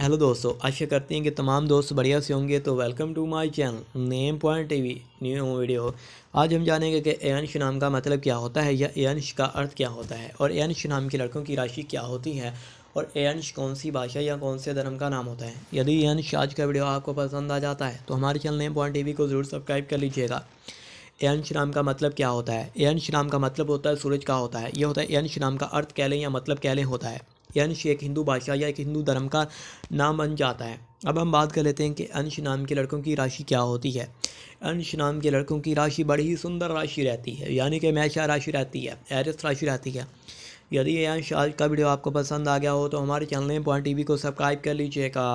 hello दोस्तों आशा करते हैं कि तमाम दोस्त बढ़िया से होंगे तो welcome to my channel name point TV new video आज हम जानेंगे कि एंश नाम का मतलब क्या होता है या एंश का अर्थ क्या होता है और एंश नाम के लड़कों की राशि क्या होती है और एंश कौन सी भाषा या कौन से धर्म का नाम होता है यदि एंश आज का वीडियो आपको पसंद आ जाता है तो हमारे चैनल नेम पॉइंट टी को ज़रूर सब्सक्राइब कर लीजिएगा एयंश नाम का मतलब क्या होता है एयंश नाम का मतलब होता है सूरज का होता है यह होता है एंश नाम का अर्थ कह लें या मतलब कह लें होता है अंश एक हिंदू भाषा या एक हिंदू धर्म का नाम बन जाता है अब हम बात कर लेते हैं कि अंश नाम के लड़कों की राशि क्या होती है अंश नाम के लड़कों की राशि बड़ी ही सुंदर राशि रहती है यानी कि मैशा राशि रहती है एरिस राशि रहती है यदि ये अंश आज का वीडियो आपको पसंद आ गया हो तो हमारे चैनल में पॉइंट टी को सब्सक्राइब कर लीजिएगा